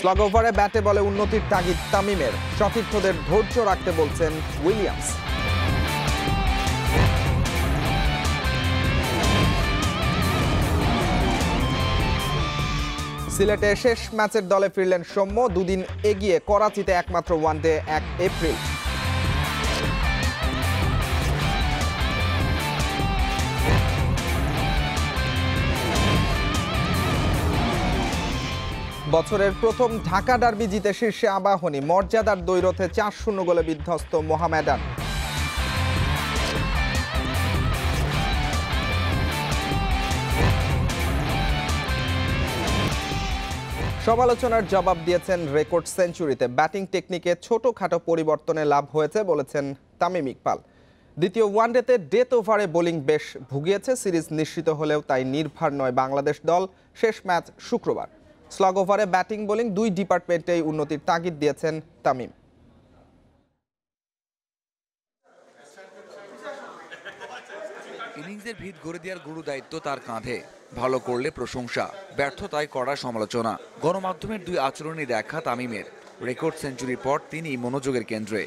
slog ওভারে ব্যাটে বলে উন্নতির তাগিদ তামিমের সতীর্থদের ধৈর্য রাখতে বলছেন উইলিয়ামস সিলেটে শেষ ম্যাচের দলে ফিরলেন সৌম্য দুদিন এগিয়ে করাচিতে একমাত্র ওয়ানডে এক এপ্রিল বছরের প্রথম ঢাকা ডার্বি জিতে শীর্ষে আবাহনী মর্যাদার দৈরথে চার শূন্য গোলে বিধ্বস্ত মোহামেডান সমালোচনার জবাব দিয়েছেন রেকর্ড সেঞ্চুরিতে ব্যাটিং টেকনিকে ছোটখাটো পরিবর্তনে লাভ হয়েছে বলেছেন তামিম ইকবাল দ্বিতীয় ওয়ানডেতে ডেথ ওভারে বোলিং বেশ ভুগিয়েছে সিরিজ নিশ্চিত হলেও তাই নির্ভার নয় বাংলাদেশ দল শেষ ম্যাচ শুক্রবার স্লগ ওভারে ব্যাটিং বোলিং দুই ডিপার্টমেন্টেই উন্নতির তাগিদ দিয়েছেন তামিম ইনিংসের ভিত গড়ে দেওয়ার গুরু দায়িত্ব তার কাঁধে ভালো করলে প্রশংসা ব্যর্থতায় করা সমালোচনা গণমাধ্যমের দুই আচরণই দেখা তামিমের রেকর্ড সেঞ্চুরির পর তিনি মনোযোগের কেন্দ্রে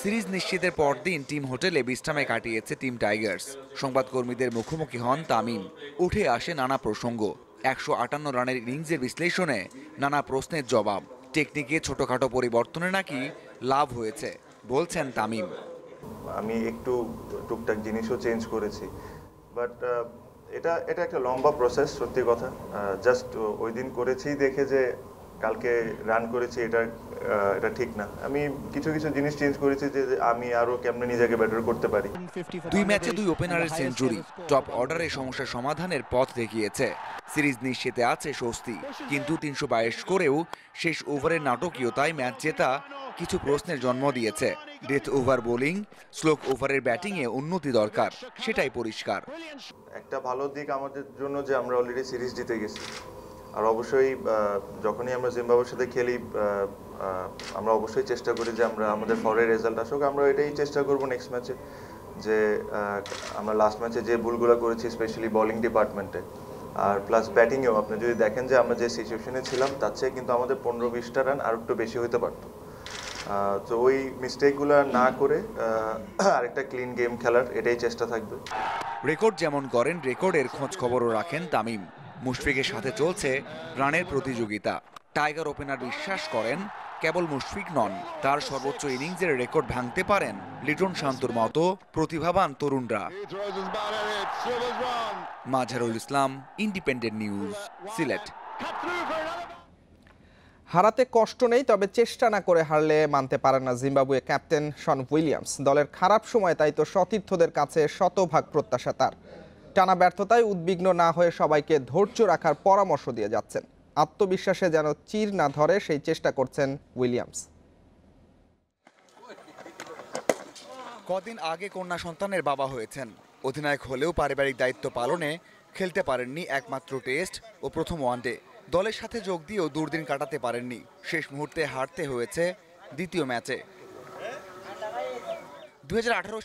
সিরিজ নিশ্চিতের পরদিন টিম হোটেলে বিশ্রামে কাটিয়েছে টিম টাইগার্স সংবাদকর্মীদের মুখোমুখি হন তামিম উঠে আসে নানা প্রসঙ্গ একশো আটান্ন রানের ইনিংসের বিশ্লেষণে নানা প্রশ্নের জবাব টেকনিকে ছোটোখাটো পরিবর্তনে নাকি লাভ হয়েছে বলছেন তামিম আমি একটু টুকটাক জিনিসও চেঞ্জ করেছি বাট এটা এটা একটা লম্বা প্রসেস সত্যি কথা জাস্ট ওই দিন করেছি দেখে যে কালকে রান করেছি এটা এটা ঠিক না আমি কিছু কিছু জিনিস চেঞ্জ করেছি যে আমি আরো কেমনে নিজেকে ব্যাটার করতে পারি দুই ম্যাচে দুই ওপেনারের সেঞ্চুরি টপ অর্ডারে সমস্যার সমাধানের পথ দেখিয়েছে সিরিজ নিশ্চিতে আছে স্বস্তি কিন্তু তিনশো বাইশ করেও শেষ ওভারের নাটকীয়তায় ম্যাচ জেতা কিছু প্রশ্নের জন্ম দিয়েছে ডেথ ওভার বোলিং স্লোক ওভারের ব্যাটিংয়ে উন্নতি দরকার সেটাই পরিষ্কার একটা ভালো দিক আমাদের জন্য যে আমরা অলরেডি সিরিজ জিতে গেছি আর অবশ্যই যখনই আমরা জিম্বাবুয়ের সাথে খেলি আমরা অবশ্যই চেষ্টা করি যে আমরা আমাদের ফরের রেজাল্ট আসুক আমরা এটাই চেষ্টা করব নেক্সট ম্যাচে যে আমরা লাস্ট ম্যাচে যে ভুলগুলো করেছি স্পেশালি বলিং ডিপার্টমেন্টে আর প্লাস ব্যাটিংয়েও আপনি যদি দেখেন যে আমরা যে সিচুয়েশনে ছিলাম তার চেয়ে কিন্তু আমাদের পনেরো বিশটা রান আর একটু বেশি হতে পারতো তো ওই মিস্টেকগুলো না করে আরেকটা ক্লিন গেম খেলার এটাই চেষ্টা থাকবে রেকর্ড যেমন করেন রেকর্ডের খোঁজ খবরও রাখেন তামিম মুশফিকের সাথে চলছে রানের প্রতিযোগিতা টাইগার ওপেনার বিশ্বাস করেন কেবল মুশফিক নন তার সর্বোচ্চ ইনিংসের রেকর্ড ভাঙতে পারেন লিটন শান্তর মতো প্রতিভাবান তরুণরা মাঝারুল ইসলাম ইন্ডিপেন্ডেন্ট নিউজ সিলেট হারাতে কষ্ট নেই তবে চেষ্টা না করে হারলে মানতে পারেন না জিম্বাবুয়ে ক্যাপ্টেন শন উইলিয়ামস দলের খারাপ সময় তাই তো সতীর্থদের কাছে শতভাগ প্রত্যাশা তার টানা ব্যর্থতায় উদ্বিগ্ন না হয়ে সবাইকে ধৈর্য রাখার পরামর্শ দিয়ে যাচ্ছেন আত্মবিশ্বাসে যেন চির না ধরে সেই চেষ্টা করছেন উইলিয়ামস কদিন আগে কন্যা সন্তানের বাবা হয়েছেন অধিনায়ক হলেও পারিবারিক দায়িত্ব পালনে খেলতে পারেননি একমাত্র টেস্ট ও প্রথম ওয়ানডে দলের সাথে যোগ দিয়েও দুর্দিন কাটাতে পারেননি শেষ মুহূর্তে হারতে হয়েছে দ্বিতীয় ম্যাচে দু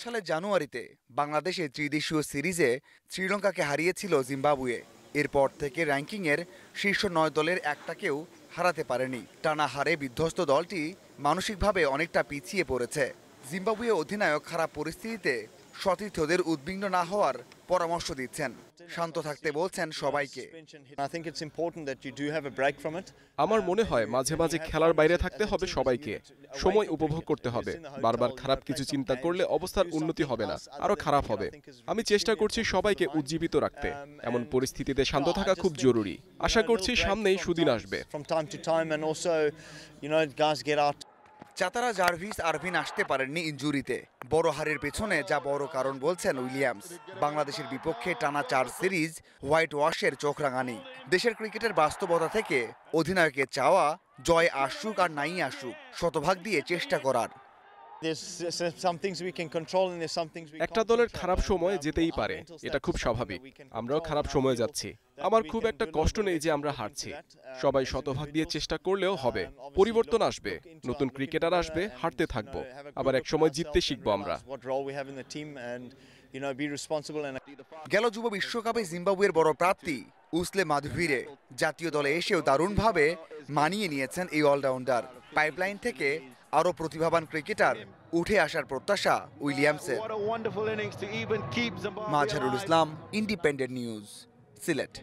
সালের জানুয়ারিতে বাংলাদেশে ত্রিদেশীয় সিরিজে শ্রীলঙ্কাকে হারিয়েছিল জিম্বাবুয়ে এরপর থেকে র্যাঙ্কিংয়ের শীর্ষ নয় দলের একটাকেও হারাতে পারেনি টানা হারে বিধ্বস্ত দলটি মানসিকভাবে অনেকটা পিছিয়ে পড়েছে জিম্বাবুয়ে অধিনায়ক খারাপ পরিস্থিতিতে সতীর্থদের উদ্বিগ্ন না হওয়ার পরামর্শ দিচ্ছেন শান্ত থাকতে বলছেন সবাইকে আমার মনে হয় মাঝে মাঝে খেলার বাইরে থাকতে হবে সবাইকে সময় উপভোগ করতে হবে বারবার খারাপ কিছু চিন্তা করলে অবস্থার উন্নতি হবে না আরো খারাপ হবে আমি চেষ্টা করছি সবাইকে উজ্জীবিত রাখতে এমন পরিস্থিতিতে শান্ত থাকা খুব জরুরি আশা করছি সামনেই সুদিন আসবে চাতারা জার্ভিস আরভিন আসতে পারেননি ইঞ্জুরিতে বড় হারের পেছনে যা বড় কারণ বলছেন উইলিয়ামস বাংলাদেশের বিপক্ষে টানা চার সিরিজ হোয়াইট ওয়াশের চোখ রাঙানি দেশের ক্রিকেটের বাস্তবতা থেকে অধিনায়কের চাওয়া জয় আসুক আর নাই আসুক শতভাগ দিয়ে চেষ্টা করার একটা দলের খারাপ সময় uh, যেতেই পারে এটা খুব স্বাভাবিক আমরাও খারাপ সময়ে যাচ্ছি আমার খুব একটা কষ্ট নেই যে আমরা হারছি uh, সবাই শতভাগ দিয়ে চেষ্টা করলেও হবে পরিবর্তন আসবে নতুন ক্রিকেটার আসবে হারতে থাকবো আবার এক সময় জিততে শিখবো আমরা গেল যুব বিশ্বকাপে জিম্বাবুয়ের বড় প্রাপ্তি উসলে মাধুভিরে জাতীয় দলে এসেও দারুণভাবে মানিয়ে নিয়েছেন এই অলরাউন্ডার পাইপলাইন থেকে আরও প্রতিভাবান ক্রিকেটার উঠে আসার প্রত্যাশা উইলিয়ামসের মাঝারুল ইসলাম ইন্ডিপেন্ডেন্ট নিউজ সিলেট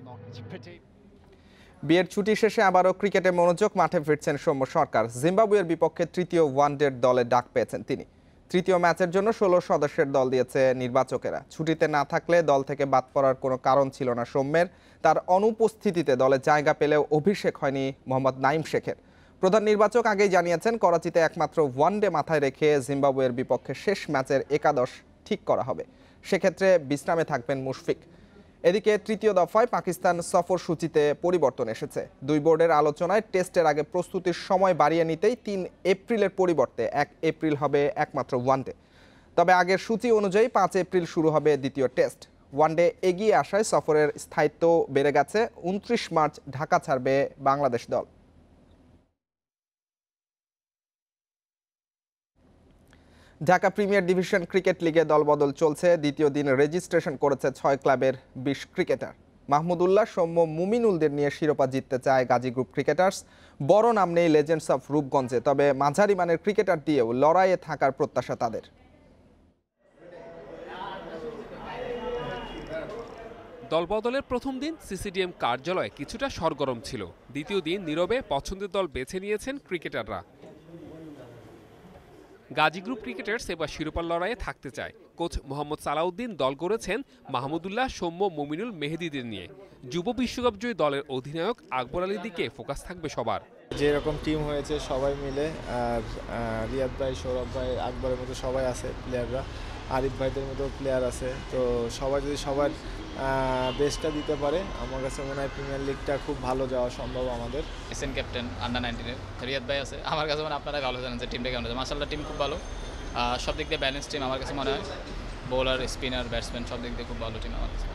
বিয়ের ছুটি শেষে আবারও ক্রিকেটে মনোযোগ মাঠে ফিরছেন সৌম্য সরকার জিম্বাবুয়ের বিপক্ষে তৃতীয় ওয়ানডের দলে ডাক পেয়েছেন তিনি তৃতীয় ম্যাচের জন্য ষোলো সদস্যের দল দিয়েছে নির্বাচকেরা ছুটিতে না থাকলে দল থেকে বাদ পড়ার কোনো কারণ ছিল না সৌম্যের তার অনুপস্থিতিতে দলে জায়গা পেলেও অভিষেক হয়নি মোহাম্মদ নাইম শেখের প্রধান নির্বাচক আগেই জানিয়েছেন করাচিতে একমাত্র ওয়ানডে মাথায় রেখে জিম্বাবুয়ের বিপক্ষে শেষ ম্যাচের একাদশ ঠিক করা হবে সেক্ষেত্রে বিশ্রামে থাকবেন মুশফিক এদিকে তৃতীয় দফায় পাকিস্তান সফর সূচিতে পরিবর্তন এসেছে দুই বোর্ডের আলোচনায় টেস্টের আগে প্রস্তুতির সময় বাড়িয়ে নিতেই তিন এপ্রিলের পরিবর্তে এক এপ্রিল হবে একমাত্র ওয়ানডে তবে আগের সূচি অনুযায়ী পাঁচ এপ্রিল শুরু হবে দ্বিতীয় টেস্ট ওয়ানডে এগিয়ে আসায় সফরের স্থায়িত্ব বেড়ে গেছে উনত্রিশ মার্চ ঢাকা ছাড়বে বাংলাদেশ দল ঢাকা প্রিমিয়ার ডিভিশন ক্রিকেট লিগে দলবদল চলছে দ্বিতীয় দিন রেজিস্ট্রেশন করেছে ছয় ক্লাবের বিশ ক্রিকেটার মাহমুদুল্লাহ সৌম্য মুমিনুলদের নিয়ে শিরোপা জিততে চায় গাজী গ্রুপ ক্রিকেটার্স বড় নাম নেই লেজেন্ডস অফ রূপগঞ্জে তবে মাঝারি মানের ক্রিকেটার দিয়েও লড়াইয়ে থাকার প্রত্যাশা তাদের দলবদলের প্রথম দিন সিসিডিএম কার্যালয়ে কিছুটা সরগরম ছিল দ্বিতীয় দিন নীরবে পছন্দের দল বেছে নিয়েছেন ক্রিকেটাররা গাজী গ্রুপ ক্রিকেটার্স এবার শিরোপার লড়াইয়ে থাকতে চায় কোচ মোহাম্মদ সালাউদ্দিন দল গড়েছেন মাহমুদুল্লাহ সৌম্য মমিনুল মেহেদিদের নিয়ে যুব বিশ্বকাপ জয়ী দলের অধিনায়ক আকবর আলীর দিকে ফোকাস থাকবে সবার যেরকম টিম হয়েছে সবাই মিলে আর রিয়াদ ভাই সৌরভ ভাই আকবরের মতো সবাই আছে প্লেয়াররা আরিফ ভাইদের মতো প্লেয়ার আছে তো সবাই যদি সবার বেস্টটা দিতে পারে আমার কাছে মনে হয় প্রিমিয়ার লিগটা খুব ভালো যাওয়া সম্ভব আমাদের এন ক্যাপ্টেন আন্ডার নাইনটিনের রিয়াদ ভাই আছে আমার কাছে মানে আপনারা ভালো জানেন যে টিমটা কেমন আছে মার্শাল্লাহ টিম খুব ভালো সব দিক দিয়ে ব্যালেন্স টিম আমার কাছে মনে হয় বোলার স্পিনার ব্যাটসম্যান সব দিক দিয়ে খুব ভালো টিম আমার কাছে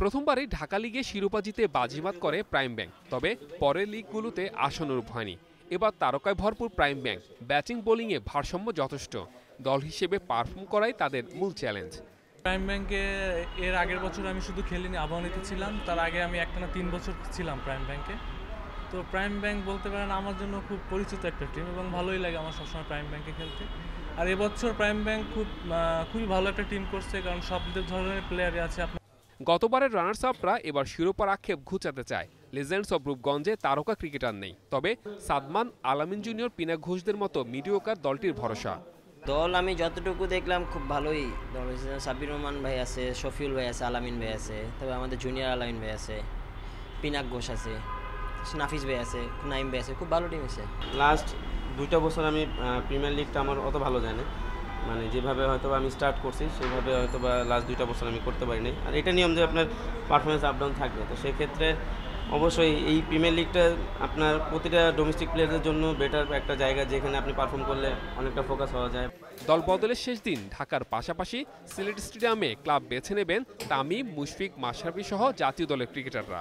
প্রথমবারই ঢাকা লিগে শিরোপা জিতে বাজিমাত করে প্রাইম ব্যাংক তবে পরের লিগগুলোতে আসনরূপ হয়নি এবার তারকায় ভরপুর প্রাইম ব্যাংক ব্যাটিং বোলিংয়ে ভারসাম্য যথেষ্ট দল হিসেবে পারফর্ম করাই তাদের মূল চ্যালেঞ্জ প্রাইম ব্যাংকে এর আগের বছর আমি শুধু খেলিনি আবাহনীতে ছিলাম তার আগে আমি একটানা তিন বছর ছিলাম প্রাইম ব্যাংকে তো প্রাইম ব্যাংক বলতে পারেন আমার জন্য খুব পরিচিত একটা টিম এবং ভালোই লাগে আমার সবসময় প্রাইম ব্যাংকে খেলতে আর এবছর প্রাইম ব্যাংক খুব খুবই ভালো একটা টিম করছে কারণ সব ধরনের প্লেয়ারই আছে আপনার গতবারের রানার্স আপরা এবার শিরোপার আক্ষেপ ঘুচাতে চায় লেজেন্ডস অব রূপগঞ্জে তারকা ক্রিকেটার নেই তবে সাদমান আলামিন জুনিয়র পিনা ঘোষদের মতো মিডিওকার দলটির ভরসা দল আমি যতটুকু দেখলাম খুব ভালোই দল সাবির রহমান ভাই আছে শফিউল ভাই আছে আলামিন ভাই আছে তবে আমাদের জুনিয়র আলামিন ভাই আছে পিনাক ঘোষ আছে নাফিস ভাই আছে নাইম ভাই আছে খুব ভালো টিম আছে লাস্ট দুইটা বছর আমি প্রিমিয়ার লিগটা আমার অত ভালো যায় না মানে যেভাবে হয়তো আমি স্টার্ট করছি সেভাবে হয়তো বা লাস্ট দুইটা বছর আমি করতে পারিনি আর এটা নিয়ম যে আপনার পারফরমেন্স আপ ডাউন থাকবে তো সেক্ষেত্রে অবশ্যই এই প্রিমিয়ার লিগটা আপনার প্রতিটা ডোমেস্টিক প্লেয়ারদের জন্য বেটার একটা জায়গা যেখানে আপনি পারফর্ম করলে অনেকটা ফোকাস হওয়া যায় দল বদলের শেষ দিন ঢাকার পাশাপাশি সিলেট স্টেডিয়ামে ক্লাব বেছে নেবেন তামিম মুশফিক মাশরাফি সহ জাতীয় দলের ক্রিকেটাররা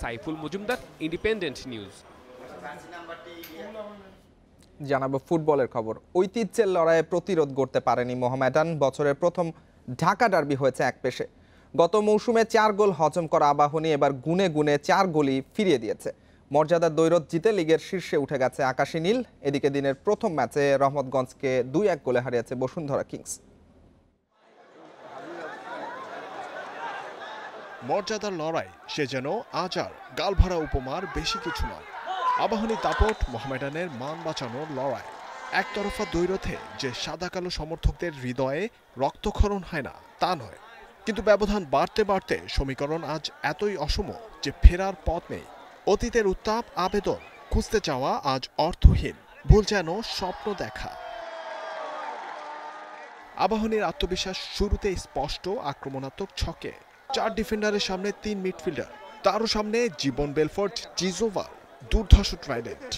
সাইফুল মজুমদার ইন্ডিপেন্ডেন্ট নিউজ জানাবো ফুটবলের খবর ঐতিহ্যের লড়াইয়ে প্রতিরোধ করতে পারেনি মোহামেডান বছরের প্রথম ঢাকা ডার্বি হয়েছে এক পেশে গত মৌসুমে চার গোল হজম করা আবাহনী এবার গুনে গুনে চার গোলই ফিরিয়ে দিয়েছে মর্যাদার দৈরত জিতে লিগের শীর্ষে উঠে গেছে আকাশী নীল এদিকে দিনের প্রথম ম্যাচে রহমতগঞ্জকে দুই এক গোলে হারিয়েছে বসুন্ধরা কিংস মর্যাদার লড়াই সে যেন আচার গালভাড়া উপমার বেশি কিছু নয় আবাহনী তাপট মোহামেডানের মান বাঁচানোর লড়াই একতরফা দৈরথে যে সাদা কালো সমর্থকদের হৃদয়ে রক্তক্ষরণ হয় না তা নয় কিন্তু ব্যবধান বাড়তে বাড়তে সমীকরণ আজ এতই অসম যে ফেরার পথ নেই অতীতের উত্তাপ আবেদন খুঁজতে চাওয়া আজ অর্থহীন ভুল যেন স্বপ্ন দেখা আবাহনীর আত্মবিশ্বাস শুরুতে স্পষ্ট আক্রমণাত্মক ছকে চার ডিফেন্ডারের সামনে তিন মিডফিল্ডার তারও সামনে জীবন বেলফোর্ড জিজোভা দুর্ধর্ষ ট্রাইডেন্ট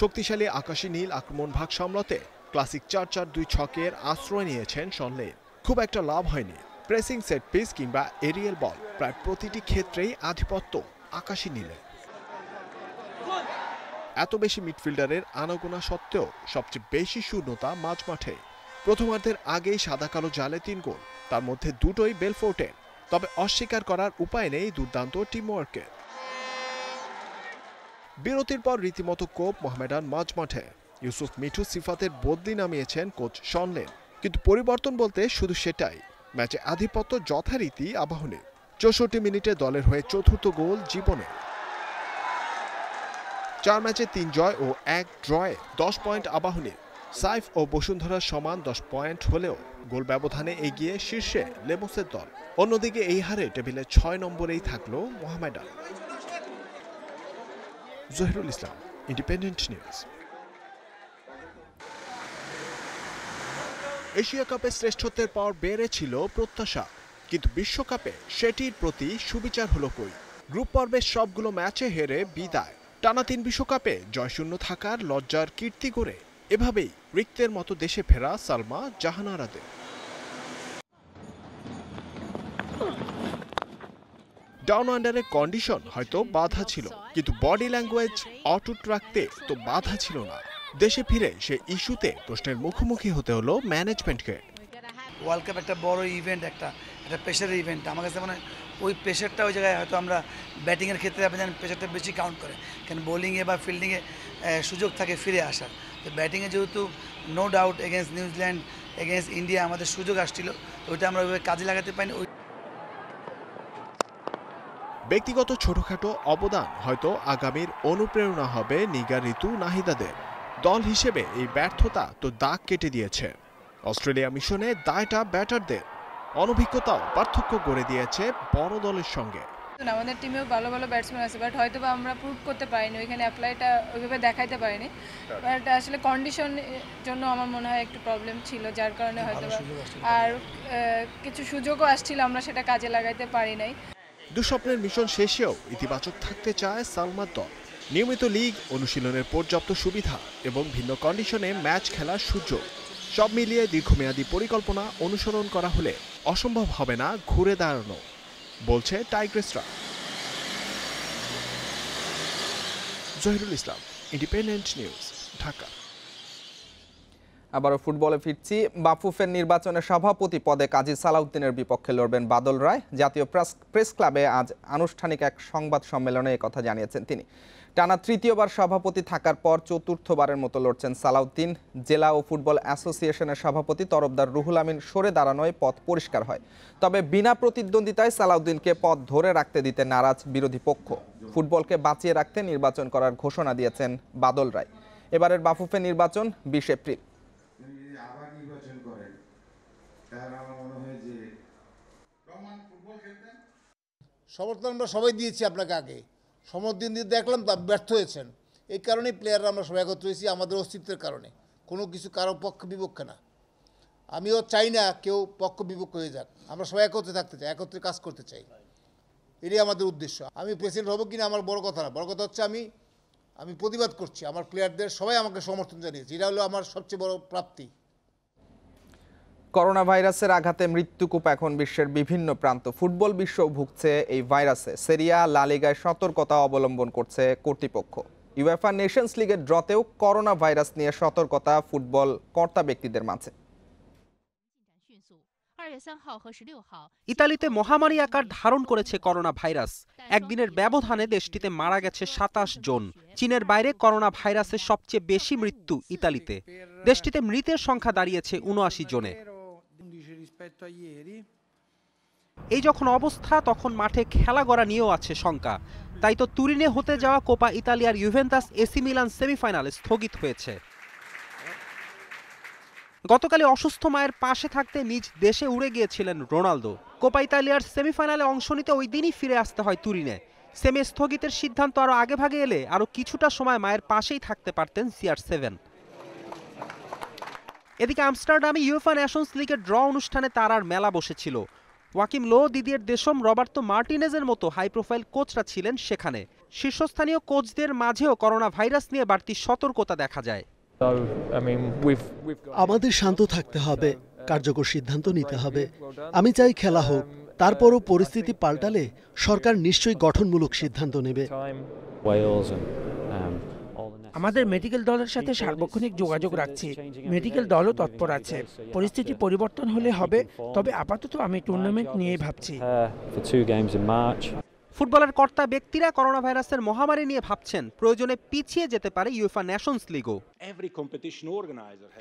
শক্তিশালী আকাশী নীল আক্রমণ ভাগ সামলাতে ক্লাসিক চার চার দুই ছকের আশ্রয় নিয়েছেন সনলেন খুব একটা লাভ হয়নি প্রেসিং সেট পিস কিংবা এরিয়াল বল প্রায় প্রতিটি ক্ষেত্রেই আধিপত্য আকাশী নীলে এত বেশি মিডফিল্ডারের আনাগোনা সত্ত্বেও সবচেয়ে বেশি শূন্যতা মাঝমাঠে প্রথমার্ধের আগেই সাদা কালো জালে তিন গোল তার মধ্যে দুটোই বেলফোর্টের তবে অস্বীকার করার উপায় নেই দুর্দান্ত টিমওয়ার্কের বিরতির পর রীতিমতো কোপ মোহামেডান মাঝমাঠে ইউসুফ মিঠু সিফাতের বদলি নামিয়েছেন কোচ সন্লেন কিন্তু পরিবর্তন বলতে শুধু সেটাই ম্যাচে আধিপত্য যথারীতি আবাহনে চৌষট্টি মিনিটে দলের হয়ে চতুর্থ গোল জীবনে চার ম্যাচে তিন জয় ও এক ড্রয়ে দশ পয়েন্ট আবাহনে সাইফ ও বসুন্ধরার সমান দশ পয়েন্ট হলেও গোল ব্যবধানে এগিয়ে শীর্ষে লেমোসের দল অন্যদিকে এই হারে টেবিলে ছয় নম্বরেই থাকল Mohammedan Zahirul Islam independent news Asia কাপে শ্রেষ্ঠত্বের পাওয়ার বেড়েছিল প্রত্যাশা কিন্তু বিশ্বকাপে সেটির প্রতি সুবিচার হল কই গ্রুপ পর্বের সবগুলো ম্যাচে হেরে বিদায় টানা তিন বিশ্বকাপে জয়শূন্য থাকার লজ্জার কীর্তি করে এভাবেই রিক্তের মতো দেশে ফেরা সালমা জাহানারাদের ডাউন আন্ডারের কন্ডিশন হয়তো বাধা ছিল কিন্তু বডি ল্যাঙ্গুয়েজ অটুট রাখতে তো বাধা ছিল না দেশে ফিরে সে ইস্যুতে প্রশ্নের মুখোমুখি হতে হলো ম্যানেজমেন্টকে ওয়ার্ল্ড কাপ একটা বড় ইভেন্ট একটা একটা প্রেশারের ইভেন্ট আমার কাছে মানে ওই প্রেশারটা ওই জায়গায় হয়তো আমরা ব্যাটিংয়ের ক্ষেত্রে আপনি জানেন প্রেশারটা বেশি কাউন্ট করে কেন বোলিংয়ে বা ফিল্ডিংয়ে সুযোগ থাকে ফিরে আসার তো ব্যাটিংয়ে যেহেতু no doubt against New Zealand against India আমাদের সুযোগ আসছিল ওইটা আমরা ওইভাবে কাজে লাগাতে পারিনি ওই ব্যক্তিগত ছোটখাটো অবদান হয়তো আগামীর অনুপ্রেরণা হবে নিগা ঋতু নাহিদাদের দল হিসেবে এই ব্যর্থতা তো দাগ কেটে দিয়েছে অস্ট্রেলিয়া মিশনে দায়টা ব্যাটারদের অনভিজ্ঞতাও পার্থক্য করে দিয়েছে বড় দলের সঙ্গে আমাদের টিমেও ভালো ভালো ব্যাটসম্যান আছে বাট হয়তো বা আমরা প্রুভ করতে পারিনি ওইখানে অ্যাপ্লাইটা ওইভাবে দেখাইতে পারিনি বাট আসলে কন্ডিশন জন্য আমার মনে হয় একটু প্রবলেম ছিল যার কারণে হয়তো আর কিছু সুযোগও আসছিল আমরা সেটা কাজে লাগাইতে পারি নাই দুঃস্বপ্নের মিশন শেষেও ইতিবাচক থাকতে চায় সালমার দল নিয়মিত লিগ অনুশীলনের পর্যাপ্ত সুবিধা এবং ভিন্ন কন্ডিশনে ম্যাচ খেলার সুযোগ সব মিলিয়ে দীর্ঘমেয়াদী পরিকল্পনা অনুসরণ করা হলে অসম্ভব হবে না ঘুরে দাঁড়ানো বলছে টাইগ্রেসরা জহিরুল ইসলাম ইন্ডিপেন্ডেন্ট নিউজ ঢাকা আবারও ফুটবলে ফিরছি বাফুফের নির্বাচনে সভাপতি পদে কাজী সালাউদ্দিনের বিপক্ষে লড়বেন বাদল রায় জাতীয় প্রেস প্রেস ক্লাবে আজ আনুষ্ঠানিক এক সংবাদ সম্মেলনে কথা জানিয়েছেন তিনি টানা তৃতীয়বার সভাপতি থাকার পর চতুর্থবারের মতো লড়ছেন সালাউদ্দিন জেলা ও ফুটবল অ্যাসোসিয়েশনের সভাপতি তরফদার রুহুল আমিন সরে দাঁড়ানোয় পথ পরিষ্কার হয় তবে বিনা প্রতিদ্বন্দ্বিতায় সালাউদ্দিনকে পথ ধরে রাখতে দিতে নারাজ বিরোধী পক্ষ ফুটবলকে বাঁচিয়ে রাখতে নির্বাচন করার ঘোষণা দিয়েছেন বাদল রায় এবারের বাফুফে নির্বাচন বিশ এপ্রিল সমর্থন আমরা সবাই দিয়েছি আপনাকে আগে সমর্দিন দিয়ে দেখলাম ব্যর্থ হয়েছেন এই কারণেই প্লেয়াররা আমরা সবাই একত্র হয়েছি আমাদের অস্তিত্বের কারণে কোনো কিছু কারো পক্ষ বিপক্ষে না আমিও চাই না কেউ পক্ষ বিপক্ষ হয়ে যাক আমরা সবাই একত্রে থাকতে চাই একত্রে কাজ করতে চাই এটাই আমাদের উদ্দেশ্য আমি প্রেসিডেন্ট হবো কিনা আমার বড় কথা না বড় কথা হচ্ছে আমি আমি প্রতিবাদ করছি আমার প্লেয়ারদের সবাই আমাকে সমর্থন জানিয়েছে এটা হলো আমার সবচেয়ে বড় প্রাপ্তি করোনা ভাইরাসের আঘাতে মৃত্যুকূপ এখন বিশ্বের বিভিন্ন প্রান্ত ফুটবল বিশ্ব ভুগছে এই ভাইরাসে সেরিয়া লালিগায় সতর্কতা অবলম্বন করছে কর্তৃপক্ষ ইউএফা নেশনস লিগের ড্রতেও করোনা ভাইরাস নিয়ে সতর্কতা ফুটবল কর্তা ব্যক্তিদের মাঝে ইতালিতে মহামারী আকার ধারণ করেছে করোনা ভাইরাস একদিনের ব্যবধানে দেশটিতে মারা গেছে সাতাশ জন চীনের বাইরে করোনা ভাইরাসের সবচেয়ে বেশি মৃত্যু ইতালিতে দেশটিতে মৃতের সংখ্যা দাঁড়িয়েছে উনআশি জনে এই যখন অবস্থা তখন মাঠে খেলা গড়া নিয়েও আছে শঙ্কা তাই তো তুরিনে হতে যাওয়া কোপা ইতালিয়ার ইউভেন্তাস এসি মিলান সেমিফাইনালে স্থগিত হয়েছে গতকালে অসুস্থ মায়ের পাশে থাকতে নিজ দেশে উড়ে গিয়েছিলেন রোনালদো কোপা ইতালিয়ার সেমিফাইনালে অংশ নিতে ওই দিনই ফিরে আসতে হয় তুরিনে সেমি স্থগিতের সিদ্ধান্ত আরও ভাগে এলে আরও কিছুটা সময় মায়ের পাশেই থাকতে পারতেন সিআর সেভেন এদিকে আমস্টারডামে ইউএফা ন্যাশনস লিগের ড্র অনুষ্ঠানে আর মেলা বসেছিল Joachim Low Didier Deschamps Roberto মার্টিনেজের মতো হাই প্রোফাইল কোচরা ছিলেন সেখানে শীর্ষস্থানীয় কোচদের মাঝেও করোনা ভাইরাস নিয়ে বাড়তি সতর্কতা দেখা যায় আমাদের শান্ত থাকতে হবে কার্যকর সিদ্ধান্ত নিতে হবে আমি চাই খেলা হোক তারপরও পরিস্থিতি পাল্টালে সরকার নিশ্চয়ই গঠনমূলক সিদ্ধান্ত নেবে আমাদের মেডিকেল দলের সাথে সার্বক্ষণিক যোগাযোগ রাখছি মেডিকেল দলও তৎপর আছে পরিস্থিতি পরিবর্তন হলে হবে তবে আপাতত আমি টুর্নামেন্ট নিয়ে ভাবছি uh, ফুটবলের কর্তা ব্যক্তিরা করোনা ভাইরাসের মহামারী নিয়ে ভাবছেন প্রয়োজনে পিছিয়ে যেতে পারে ইউএফা ন্যাশনস লিগও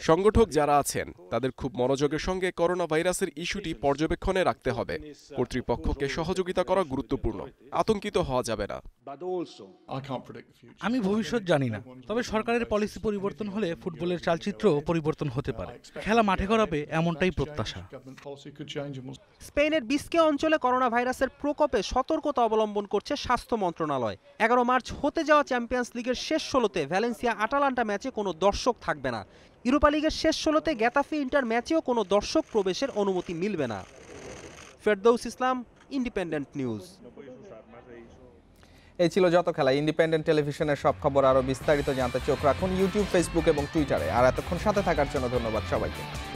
সংগঠক যারা আছেন তাদের খুব মনোযোগের সঙ্গে করোনা ভাইরাসের ইস্যুটি পর্যবেক্ষণে রাখতে হবে কর্তৃপক্ষকে সহযোগিতা করা গুরুত্বপূর্ণ আতঙ্কিত হওয়া যাবে না আমি ভবিষ্যৎ জানি না তবে সরকারের পলিসি পরিবর্তন হলে ফুটবলের চালচিত্র পরিবর্তন হতে পারে খেলা মাঠে করাবে এমনটাই প্রত্যাশা স্পেনের বিস্কে অঞ্চলে করোনা ভাইরাসের প্রকোপে সতর্কতা অবলম্বন অবলম্বন করছে স্বাস্থ্য মন্ত্রণালয় এগারো মার্চ হতে যাওয়া চ্যাম্পিয়ন্স লিগের শেষ ষোলোতে ভ্যালেন্সিয়া আটালান্টা ম্যাচে কোনো দর্শক থাকবে না ইউরোপা লিগের শেষ ষোলোতে গ্যাতাফি ইন্টার ম্যাচেও কোনো দর্শক প্রবেশের অনুমতি মিলবে না ফেরদৌস ইসলাম ইন্ডিপেন্ডেন্ট নিউজ এই ছিল যত খেলা ইন্ডিপেন্ডেন্ট টেলিভিশনের সব খবর আরও বিস্তারিত জানতে চোখ রাখুন ইউটিউব ফেসবুক এবং টুইটারে আর এতক্ষণ সাথে থাকার জন্য ধন্যবাদ সবাইকে